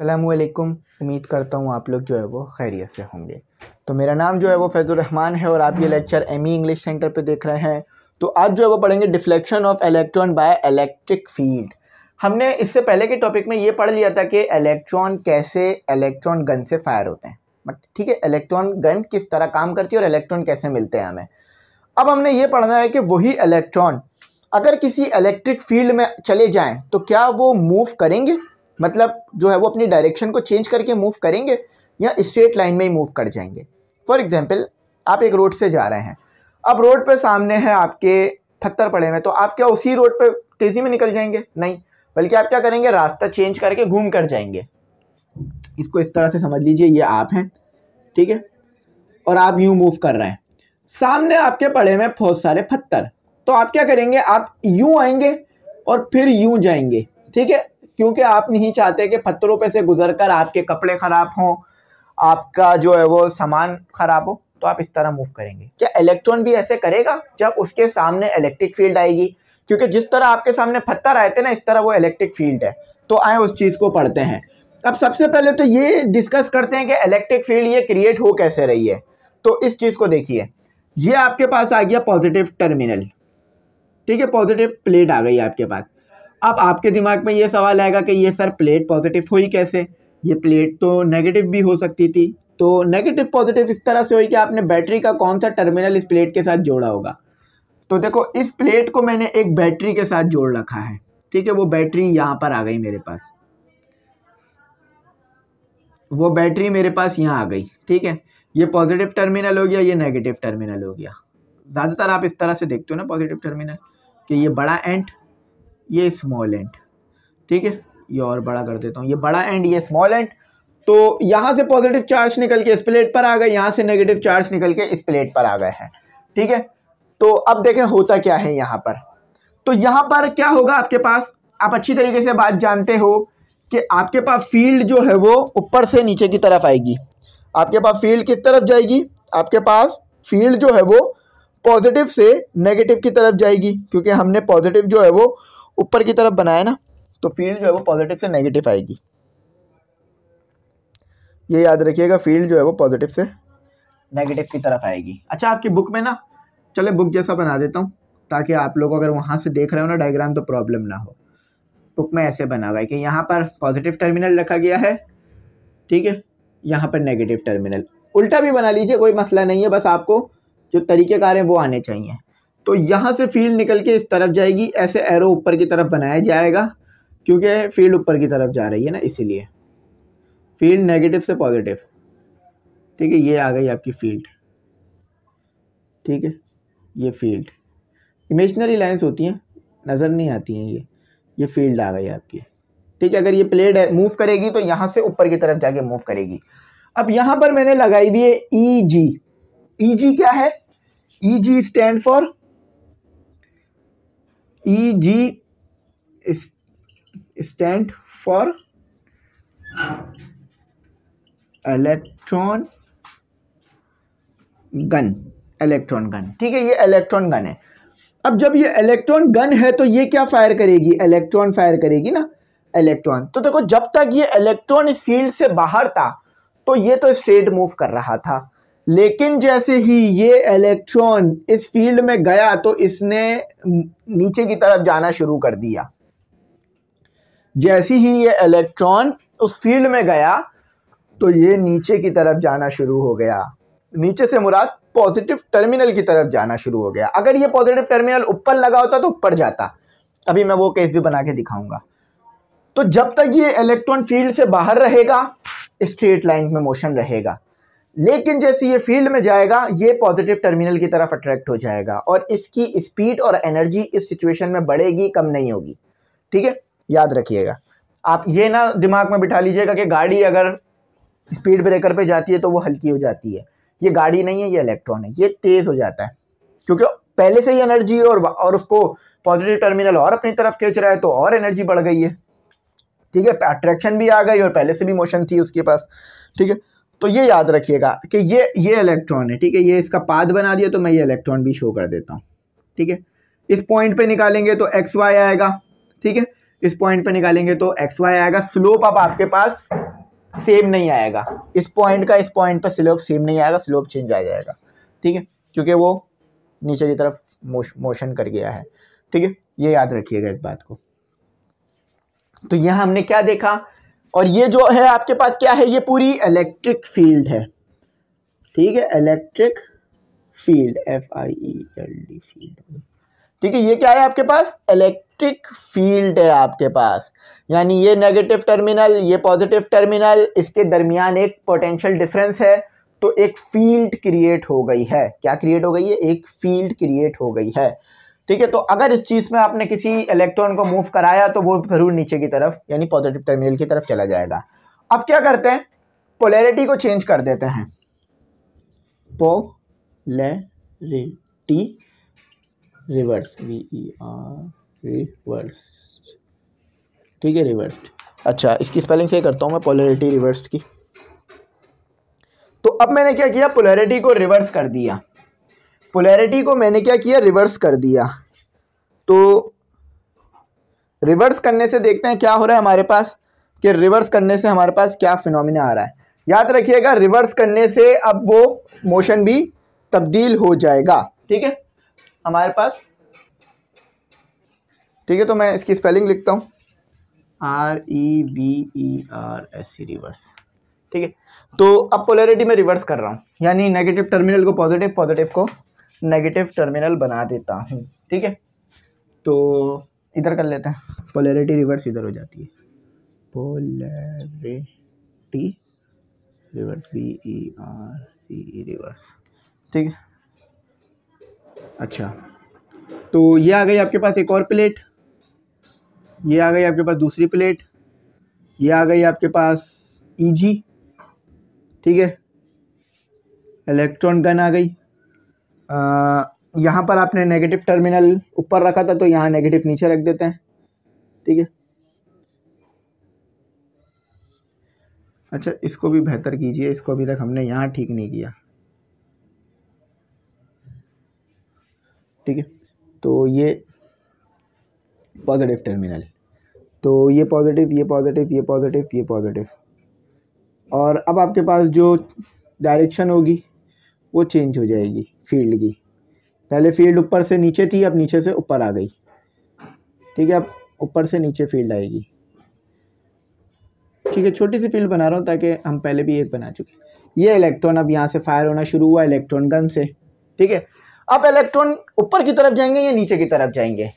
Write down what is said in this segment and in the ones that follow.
अल्लाम उम्मीद करता हूँ आप लोग जो है वो खैरियत से होंगे तो मेरा नाम जो है वो फैज़ुलरहमान है और आप ये lecture M E English centre पे देख रहे हैं तो आज जो है वो पढ़ेंगे deflection of electron by electric field हमने इससे पहले के टॉपिक में ये पढ़ लिया था कि इलेक्ट्रॉन कैसे इलेक्ट्रॉन गन से फायर होते हैं ठीक है इलेक्ट्रॉन गन किस तरह काम करती है और इलेक्ट्रॉन कैसे मिलते हैं हमें अब हमने ये पढ़ना है कि वही इलेक्ट्रॉन अगर किसी इलेक्ट्रिक फील्ड में चले जाएँ तो क्या वो मूव करेंगे मतलब जो है वो अपनी डायरेक्शन को चेंज करके मूव करेंगे या स्ट्रेट लाइन में ही मूव कर जाएंगे फॉर एग्जाम्पल आप एक रोड से जा रहे हैं अब रोड पर सामने है आपके पत्थर पड़े हुए तो आप क्या उसी रोड पर तेज़ी में निकल जाएंगे नहीं बल्कि आप क्या करेंगे रास्ता चेंज करके घूम कर जाएंगे इसको इस तरह से समझ लीजिए ये आप हैं ठीक है और आप यूँ मूव कर रहे हैं सामने आपके पड़े में बहुत सारे पत्थर तो आप क्या करेंगे आप यूँ आएंगे और फिर यूँ जाएंगे ठीक है क्योंकि आप नहीं चाहते कि पत्थरों पे से गुजर कर आपके कपड़े ख़राब हों आपका जो है वो सामान ख़राब हो तो आप इस तरह मूव करेंगे क्या इलेक्ट्रॉन भी ऐसे करेगा जब उसके सामने इलेक्ट्रिक फील्ड आएगी क्योंकि जिस तरह आपके सामने पत्थर आए थे ना इस तरह वो इलेक्ट्रिक फील्ड है तो आए उस चीज़ को पढ़ते हैं अब सबसे पहले तो ये डिस्कस करते हैं कि इलेक्ट्रिक फील्ड ये क्रिएट हो कैसे रही है तो इस चीज़ को देखिए ये आपके पास आ गया पॉजिटिव टर्मिनल ठीक है पॉजिटिव प्लेट आ गई आपके पास अब आपके दिमाग में ये सवाल आएगा कि ये सर प्लेट पॉजिटिव हुई कैसे ये प्लेट तो नेगेटिव भी हो सकती थी तो नेगेटिव पॉजिटिव इस तरह से हुई कि आपने बैटरी का कौन सा टर्मिनल इस प्लेट के साथ जोड़ा होगा तो देखो इस प्लेट को मैंने एक बैटरी के साथ जोड़ रखा है ठीक है वो बैटरी यहाँ पर आ गई मेरे पास वो बैटरी मेरे पास यहाँ आ गई ठीक है ये पॉजिटिव टर्मिनल हो गया ये नेगेटिव टर्मिनल हो गया ज़्यादातर आप इस तरह से देखते हो ना पॉजिटिव टर्मिनल कि ये बड़ा एंड ये स्मॉल एंड ठीक है ये और बड़ा कर देता हूँ ये बड़ा एंड ये स्मॉल एंड तो यहाँ से पॉजिटिव चार्ज निकल के इस प्लेट पर आ गए यहाँ से नेगेटिव चार्ज निकल के इस प्लेट पर आ गए हैं ठीक है तो अब देखें होता क्या है यहाँ पर तो यहाँ पर क्या होगा आपके पास आप अच्छी तरीके से बात जानते हो कि आपके पास फील्ड जो है वो ऊपर से नीचे की तरफ आएगी आपके पास फील्ड किस तरफ जाएगी आपके पास फील्ड जो है वो पॉजिटिव से नेगेटिव की तरफ जाएगी क्योंकि हमने पॉजिटिव जो है वो ऊपर की तरफ बनाए ना तो फील्ड जो है वो पॉजिटिव से नेगेटिव आएगी ये याद रखिएगा फील्ड जो है वो पॉजिटिव से नेगेटिव की तरफ आएगी अच्छा आपकी बुक में ना चले बुक जैसा बना देता हूँ ताकि आप लोग अगर वहाँ से देख रहे हो ना डायग्राम तो प्रॉब्लम ना हो बुक में ऐसे बना हुआ है कि यहाँ पर पॉजिटिव टर्मिनल रखा गया है ठीक है यहाँ पर नेगेटिव टर्मिनल उल्टा भी बना लीजिए कोई मसला नहीं है बस आपको जो तरीक़ेकार हैं वो आने चाहिए तो यहाँ से फील्ड निकल के इस तरफ जाएगी ऐसे एरो ऊपर की तरफ बनाया जाएगा क्योंकि फील्ड ऊपर की तरफ जा रही है ना इसीलिए फील्ड नेगेटिव से पॉजिटिव ठीक है ये आ गई आपकी फील्ड ठीक है ये फील्ड इमेजनरी लाइंस होती हैं नज़र नहीं आती हैं ये ये फील्ड आ गई आपकी ठीक है अगर ये प्लेट मूव करेगी तो यहाँ से ऊपर की तरफ जाके मूव करेगी अब यहाँ पर मैंने लगाई हुई है ई जी ई जी क्या है E G stand for E G stand for electron gun electron gun ठीक है ये इलेक्ट्रॉन गन है अब जब ये इलेक्ट्रॉन गन है तो ये क्या फायर करेगी इलेक्ट्रॉन फायर करेगी ना इलेक्ट्रॉन तो देखो जब तक ये इलेक्ट्रॉन इस फील्ड से बाहर था तो ये तो स्ट्रेट मूव कर रहा था लेकिन जैसे ही ये इलेक्ट्रॉन इस फील्ड में गया तो इसने नीचे की तरफ जाना शुरू कर दिया जैसे ही ये इलेक्ट्रॉन उस फील्ड में गया तो ये नीचे की तरफ जाना शुरू हो गया नीचे से मुराद पॉजिटिव टर्मिनल की तरफ जाना शुरू हो गया अगर ये पॉजिटिव टर्मिनल ऊपर लगा होता तो ऊपर जाता अभी मैं वो केस भी बना के दिखाऊंगा तो जब तक ये इलेक्ट्रॉन फील्ड से बाहर रहेगा स्ट्रेट लाइन में मोशन रहेगा लेकिन जैसे ये फील्ड में जाएगा ये पॉजिटिव टर्मिनल की तरफ अट्रैक्ट हो जाएगा और इसकी स्पीड और एनर्जी इस सिचुएशन में बढ़ेगी कम नहीं होगी ठीक है याद रखिएगा आप ये ना दिमाग में बिठा लीजिएगा कि गाड़ी अगर स्पीड ब्रेकर पे जाती है तो वो हल्की हो जाती है ये गाड़ी नहीं है ये इलेक्ट्रॉन है ये तेज़ हो जाता है क्योंकि पहले से ही एनर्जी और और उसको पॉजिटिव टर्मिनल और अपनी तरफ खींच रहा है तो और एनर्जी बढ़ गई है ठीक है अट्रैक्शन भी आ गई और पहले से भी मोशन थी उसके पास ठीक है तो ये याद रखिएगा कि ये ये इलेक्ट्रॉन है ठीक है ये इसका पाद बना दिया तो मैं ये इलेक्ट्रॉन भी शो कर देता हूँ ठीक है इस पॉइंट पे निकालेंगे तो एक्स वाई आएगा ठीक है इस पॉइंट पे निकालेंगे तो एक्स वाई आएगा स्लोप अब आपके पास सेम नहीं आएगा इस पॉइंट का इस पॉइंट पर स्लोप सेम नहीं आएगा स्लोप चेंज आ जाएगा ठीक है क्योंकि वो नीचे की तरफ मोशन कर गया है ठीक है ये याद रखिएगा इस बात को तो यह हमने क्या देखा और ये जो है आपके पास क्या है ये पूरी इलेक्ट्रिक फील्ड है ठीक है electric field F I L D field ठीक है ये क्या है आपके पास इलेक्ट्रिक फील्ड है आपके पास यानी ये नेगेटिव टर्मिनल ये पॉजिटिव टर्मिनल इसके दरमियान एक पोटेंशियल डिफरेंस है तो एक फील्ड क्रिएट हो गई है क्या क्रिएट हो गई है एक फील्ड क्रिएट हो गई है ठीक है तो अगर इस चीज़ में आपने किसी इलेक्ट्रॉन को मूव कराया तो वो ज़रूर नीचे की तरफ यानी पॉजिटिव टर्मिनल की तरफ चला जाएगा अब क्या करते हैं पोलैरिटी को चेंज कर देते हैं polarity reverse V E R reverse ठीक है रिवर्स अच्छा इसकी स्पेलिंग से करता हूं मैं पोलैरिटी रिवर्स की तो अब मैंने क्या किया पोलैरिटी को रिवर्स कर दिया पोलैरिटी को मैंने क्या किया रिवर्स कर दिया तो रिवर्स करने से देखते हैं क्या हो रहा है हमारे पास कि रिवर्स करने से हमारे पास क्या फिनोमिना आ रहा है याद रखिएगा रिवर्स करने से अब वो मोशन भी तब्दील हो जाएगा ठीक है हमारे पास ठीक है तो मैं इसकी स्पेलिंग लिखता हूँ R E V E R S C reverse ठीक है तो अब पोलैरिटी में रिवर्स कर रहा हूँ यानी नेगेटिव टर्मिनल को पॉजिटिव पॉजिटिव को नेगेटिव टर्मिनल बना देता हूँ ठीक है तो इधर कर लेते हैं पोलैरिटी रिवर्स इधर हो जाती है polarity reverse B E R C E reverse ठीक है अच्छा तो ये आ गई आपके पास एक और प्लेट ये आ गई आपके पास दूसरी प्लेट ये आ गई आपके पास ई e जी ठीक है इलेक्ट्रॉन गन आ गई यहाँ पर आपने नेगेटिव टर्मिनल ऊपर रखा था तो यहाँ नेगेटिव नीचे रख देते हैं ठीक है अच्छा इसको भी बेहतर कीजिए इसको अभी तक हमने यहाँ ठीक नहीं किया ठीक है तो ये पॉजिटिव टर्मिनल तो ये पॉजिटिव ये पॉजिटिव ये पॉजिटिव ये पॉजिटिव और अब आपके पास जो डायरेक्शन होगी वो चेंज हो जाएगी फील्ड की पहले फील्ड ऊपर से नीचे थी अब नीचे से ऊपर आ गई ठीक है अब ऊपर से नीचे फील्ड आएगी ठीक है छोटी सी फील्ड बना रहा हूँ ताकि हम पहले भी एक बना चुके ये इलेक्ट्रॉन अब यहाँ से फायर होना शुरू हुआ इलेक्ट्रॉन गन से ठीक है अब इलेक्ट्रॉन ऊपर की तरफ जाएंगे या नीचे की तरफ जाएंगे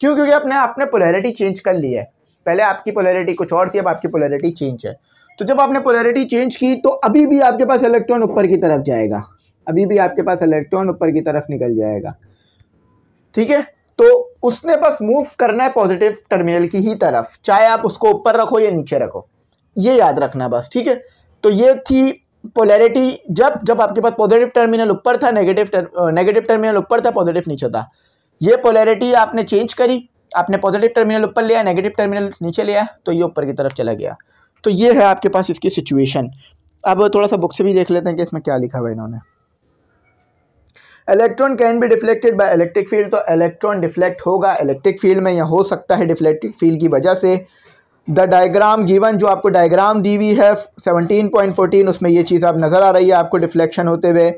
क्यों क्योंकि आपने आपने पोलैरिटी चेंज कर ली है पहले आपकी पोलैरिटी कुछ और थी अब आपकी पोलैरिटी चेंज है तो जब आपने पोलैरिटी चेंज की तो अभी भी आपके पास इलेक्ट्रॉन ऊपर की तरफ जाएगा अभी भी आपके पास इलेक्ट्रॉन ऊपर की तरफ निकल जाएगा ठीक है तो उसने बस मूव करना है पॉजिटिव टर्मिनल की ही तरफ चाहे आप उसको ऊपर रखो या नीचे रखो ये याद रखना बस ठीक है तो ये थी पोलैरिटी जब जब आपके पास पॉजिटिव टर्मिनल ऊपर था नेगेटिव नेगेटिव टर्मिनल ऊपर था पॉजिटिव नीचे था ये पोलैरिटी आपने चेंज करी आपने पॉजिटिव टर्मिनल ऊपर लिया नेगेटिव टर्मिनल नीचे लिया तो ये ऊपर की तरफ चला गया तो ये है आपके पास इसकी सिचुएशन अब थोड़ा सा बुक से भी देख लेते हैं कि इसमें क्या लिखा हुआ इन्होंने electron can be deflected by electric field तो इलेक्ट्रॉन डिफ्लेक्ट होगा इलेक्ट्रिक फील्ड में या हो सकता है डिफ्लेक्टिक फील्ड की वजह से द डायग्राम गिवन जो आपको डायग्राम दी हुई है 17.14 उसमें ये चीज़ आप नज़र आ रही है आपको डिफ्लेक्शन होते हुए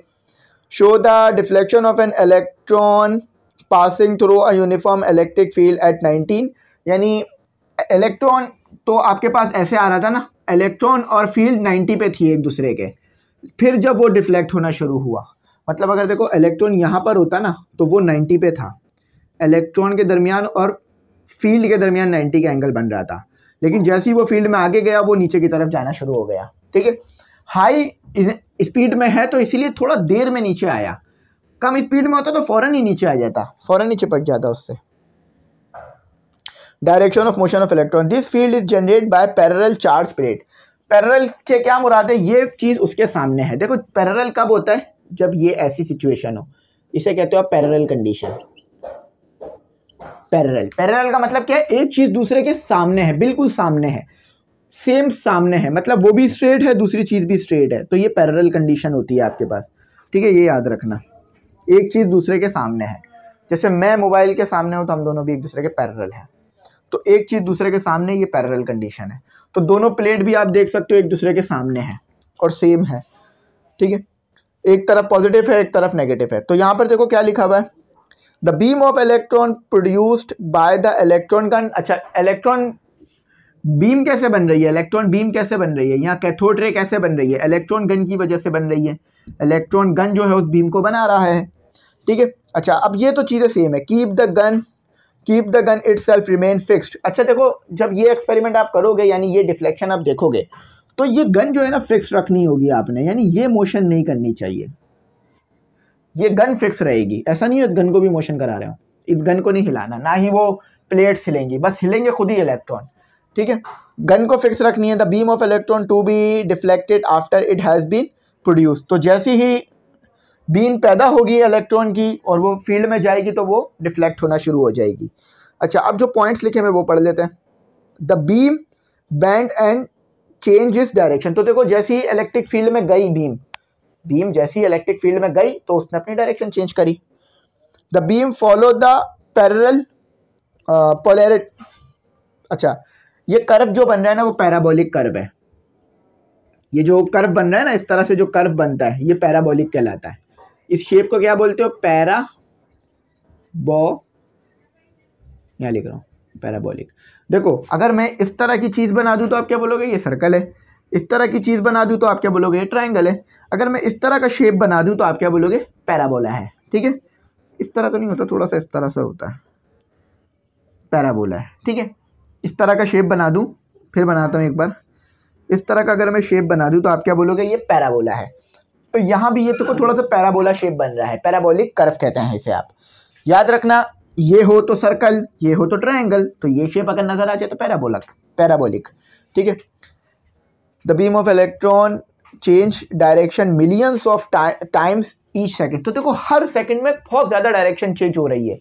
show the deflection of an electron passing through a uniform electric field at 19 यानी इलेक्ट्रॉन तो आपके पास ऐसे आ रहा था ना इलेक्ट्रॉन और फील्ड 90 पे थी एक दूसरे के फिर जब वो डिफ्लेक्ट होना शुरू हुआ मतलब अगर देखो इलेक्ट्रॉन यहाँ पर होता ना तो वो नाइन्टी पे था इलेक्ट्रॉन के दरमियान और फील्ड के दरमियान नाइन्टी का एंगल बन रहा था लेकिन जैसे ही वो फील्ड में आगे गया वो नीचे की तरफ जाना शुरू हो गया ठीक है हाई स्पीड में है तो इसीलिए थोड़ा देर में नीचे आया कम स्पीड में होता तो फ़ौरन ही नीचे आ जाता फ़ौरन ही चिपक जाता उससे direction of motion of electron this field is generate by parallel charge plate parallel के क्या मुराद है ये चीज़ उसके सामने है देखो पैरल कब होता है जब ये ऐसी सिचुएशन हो इसे कहते हो पैरल कंडीशन पैरल पैरल का मतलब क्या है एक चीज़ दूसरे के सामने है बिल्कुल सामने है सेम सामने है मतलब वो भी स्ट्रेट है दूसरी चीज़ भी स्ट्रेट है तो ये पैरल कंडीशन होती है आपके पास ठीक है ये याद रखना एक चीज़ दूसरे के सामने है जैसे मैं मोबाइल के सामने हूँ तो हम दोनों भी एक दूसरे के पैरल हैं तो एक चीज़ दूसरे के सामने ये पैरल कंडीशन है तो दोनों प्लेट भी आप देख सकते हो एक दूसरे के सामने है और सेम है ठीक है एक तरफ पॉजिटिव है एक तरफ नेगेटिव है तो यहाँ पर देखो क्या लिखा हुआ है the beam of electron produced by the electron gun अच्छा इलेक्ट्रॉन बीम कैसे बन रही है इलेक्ट्रॉन बीम कैसे बन रही है यहाँ कैथोड रे कैसे बन रही है इलेक्ट्रॉन गन की वजह से बन रही है इलेक्ट्रॉन गन जो है उस बीम को बना रहा है ठीक है अच्छा अब ये तो चीज़ें सेम है keep the gun keep the gun itself remain fixed अच्छा देखो जब ये एक्सपेरिमेंट आप करोगे यानी ये डिफ्लेक्शन आप देखोगे तो ये गन जो है ना फिक्स रखनी होगी आपने यानी ये मोशन नहीं करनी चाहिए ये गन फिक्स रहेगी ऐसा नहीं है इस गन को भी मोशन करा रहे हो इस गन को नहीं हिलाना ना ही वो प्लेट्स हिलेंगी बस हिलेंगे खुद ही इलेक्ट्रॉन ठीक है गन को फिक्स रखनी है the beam of electron to be deflected after it has been produce तो जैसी ही बीन पैदा होगी इलेक्ट्रॉन की और वो फील्ड में जाएगी तो वो डिफ्लेक्ट होना शुरू हो जाएगी अच्छा अब जो पॉइंट्स लिखे हैं वो पढ़ लेते हैं the beam bend and change its direction तो देखो जैसे ही इलेक्ट्रिक फील्ड में गई भीम भीम जैसी इलेक्ट्रिक फील्ड में गई तो उसने अपनी डायरेक्शन चेंज करी the beam follow the parallel polarity अच्छा ये कर्व जो बन रहा है ना वो पैराबोलिक कर्व है ये जो कर्व बन रहा है ना इस तरह से जो कर्व बनता है ये पैराबोलिक कहलाता है इस शेप को क्या बोलते हो पैरा बो यहाँ लिख रहा हूँ पैराबोलिक देखो अगर मैं इस तरह की चीज़ बना दूँ तो आप क्या बोलोगे ये सर्कल है इस तरह की चीज़ बना दूँ तो आप क्या बोलोगे ये ट्राइंगल है अगर मैं इस तरह का शेप बना दूँ तो आप क्या बोलोगे पैराबोला है ठीक है इस तरह तो नहीं होता थोड़ा सा इस तरह से होता है पैराबोला है ठीक है इस तरह का शेप बना दूँ फिर बनाता हूँ एक बार इस तरह का अगर मैं शेप बना दूँ तो आप क्या बोलोगे ये पैराबोला है तो यहाँ भी ये तो थोड़ा सा पैराबोला शेप बन रहा है पैराबोलिक कर्व कहते हैं इसे आप याद रखना ये हो तो सर्कल ये हो तो ट्राइंगल तो ये शेप अगर नज़र आ जाए तो पैराबोलक पैराबोलिक ठीक है the beam of electron change direction millions of times each second तो देखो हर सेकेंड में बहुत ज़्यादा डायरेक्शन चेंज हो रही है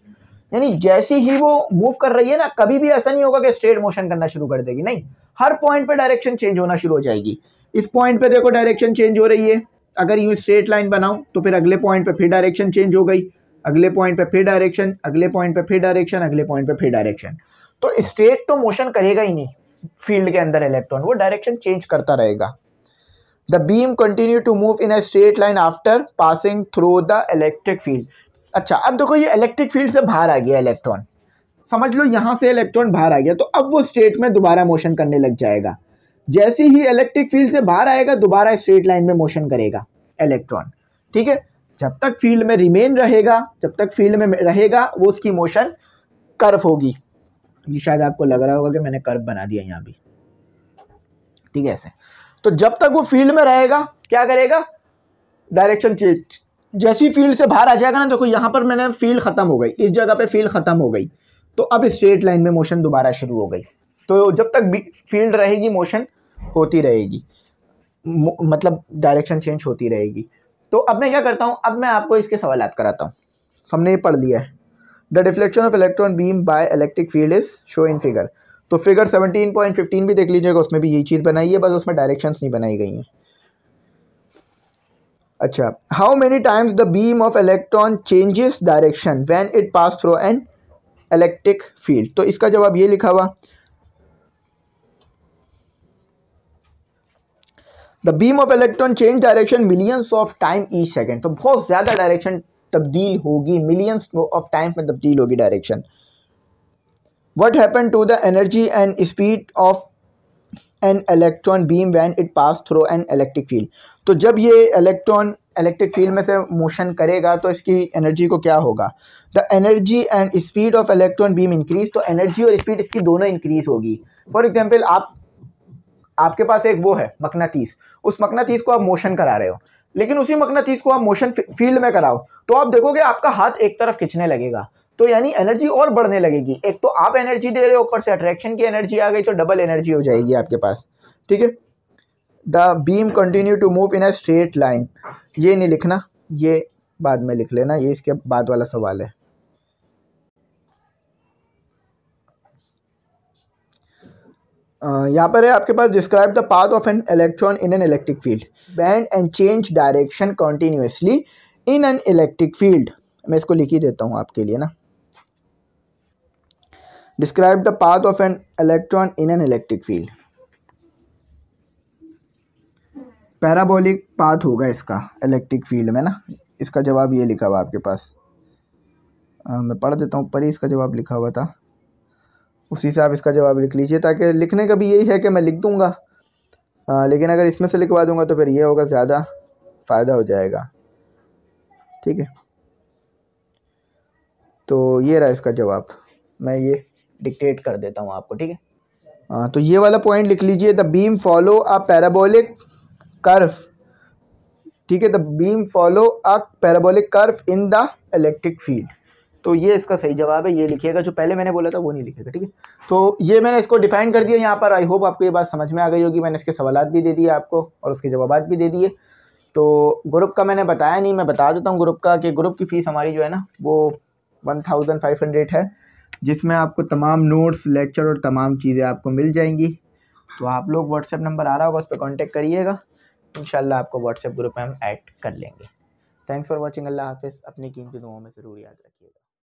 यानी जैसे ही वो मूव कर रही है ना कभी भी ऐसा नहीं होगा कि स्ट्रेट मोशन करना शुरू कर देगी नहीं हर पॉइंट पे डायरेक्शन चेंज होना शुरू हो जाएगी इस पॉइंट पे देखो डायरेक्शन चेंज हो रही है अगर यू स्ट्रेट लाइन बनाऊं तो फिर अगले पॉइंट पे फिर डायरेक्शन चेंज हो गई अगले पॉइंट पे फिर डायरेक्शन अगले पॉइंट पे फिर डायरेक्शन अगले पॉइंट पे फिर डायरेक्शन तो स्ट्रेट तो मोशन करेगा ही नहीं फील्ड के अंदर इलेक्ट्रॉन वो डायरेक्शन चेंज करता रहेगा the beam continue to move in a straight line after passing through the electric field अच्छा अब देखो ये इलेक्ट्रिक फील्ड से बाहर आ गया इलेक्ट्रॉन समझ लो यहाँ से इलेक्ट्रॉन बाहर आ गया तो अब वो स्ट्रेट में दोबारा मोशन करने लग जाएगा जैसे ही इलेक्ट्रिक फील्ड से बाहर आएगा दोबारा स्ट्रेट लाइन में मोशन करेगा इलेक्ट्रॉन ठीक है जब तक फील्ड में रिमेन रहेगा जब तक फील्ड में रहेगा वो उसकी मोशन कर्व होगी ये शायद आपको लग रहा होगा कि मैंने कर्व बना दिया यहाँ भी ठीक है ऐसे तो जब तक वो फील्ड में रहेगा क्या करेगा डायरेक्शन चेंज जैसी फील्ड से बाहर आ जाएगा ना देखो तो यहाँ पर मैंने फील्ड ख़त्म हो गई इस जगह पे फील्ड ख़त्म हो गई तो अब स्ट्रेट लाइन में मोशन दोबारा शुरू हो गई तो जब तक फील्ड रहेगी मोशन होती रहेगी मतलब डायरेक्शन चेंज होती रहेगी तो अब मैं क्या करता हूँ अब मैं आपको इसके सवाल कराता हूँ हमने ये पढ़ लिया है the deflection of electron beam by electric field is show in figure तो फिगर 17.15 भी देख लीजिएगा उसमें भी यही चीज़ बनाई है बस उसमें डायरेक्शंस नहीं बनाई गई हैं अच्छा how many times the beam of electron changes direction when it pass through an electric field तो इसका जवाब ये लिखा हुआ the beam of electron change direction millions of time each second तो बहुत ज़्यादा डायरेक्शन तब्दील होगी मिलियंस ऑफ टाइम में तब्दील होगी direction what happen to the energy and speed of an electron beam when it pass through an electric field तो जब ये इलेक्ट्रॉन इलेक्ट्रिक फील्ड में से मोशन करेगा तो इसकी एनर्जी को क्या होगा the energy and speed of electron beam increase तो एनर्जी और स्पीड इसकी दोनों इंक्रीज होगी फॉर एग्जाम्पल आप आपके पास एक वो है मकनातीस उस मकनातीस को आप मोशन करा रहे हो लेकिन उसी मकनातीस को आप मोशन फील्ड में कराओ तो आप देखोगे आपका हाथ एक तरफ खिंचने लगेगा तो यानी एनर्जी और बढ़ने लगेगी एक तो आप एनर्जी दे रहे हो ऊपर से अट्रैक्शन की एनर्जी आ गई तो डबल एनर्जी हो जाएगी आपके पास ठीक है the beam continue to move in a straight line ये नहीं लिखना ये बाद में लिख लेना ये इसके बाद वाला सवाल है यहाँ पर है आपके पास describe the path of an electron in an electric field bend and change direction continuously in an electric field मैं इसको लिख ही देता हूँ आपके लिए ना describe the path of an electron in an electric field parabolic path होगा इसका इलेक्ट्रिक फील्ड में ना इसका जवाब ये लिखा हुआ आपके पास आ, मैं पढ़ देता हूँ पर ही इसका जवाब लिखा हुआ था उसी से आप इसका जवाब लिख लीजिए ताकि लिखने का भी यही है कि मैं लिख दूँगा लेकिन अगर इसमें से लिखवा दूँगा तो फिर ये होगा ज़्यादा फ़ायदा हो जाएगा ठीक है तो ये रहा इसका जवाब मैं ये डिक्टेट कर देता हूँ आपको ठीक है हाँ तो ये वाला पॉइंट लिख लीजिए the beam follow a parabolic curve ठीक है the beam follow a parabolic curve in the electric field तो ये इसका सही जवाब है ये लिखिएगा जो पहले मैंने बोला था वो नहीं लिखेगा ठीक है तो ये मैंने इसको डिफाइन कर दिया यहाँ पर आई होप आपको ये बात समझ में आ गई होगी मैंने इसके सवाल भी दे दिए आपको और उसके जवाब भी दे दिए तो ग्रुप का मैंने बताया नहीं मैं बता देता हूँ ग्रुप का कि ग्रुप की फ़ीस हमारी जो है ना वो वन थाउजेंड फाइव हंड्रेड है जिसमें आपको तमाम नोट्स लेक्चर और तमाम चीज़ें आपको मिल जाएंगी तो आप लोग व्हाट्सएप नंबर आ रहा होगा उस पर कॉन्टेक्ट करिएगा इन आपको व्हाट्सएप ग्रुप में हम ऐड कर लेंगे थैंक्स फॉर वॉचिंग अल्लाह हाफिज़ अपनी कीमती दुआओं में ज़रूर याद रखिएगा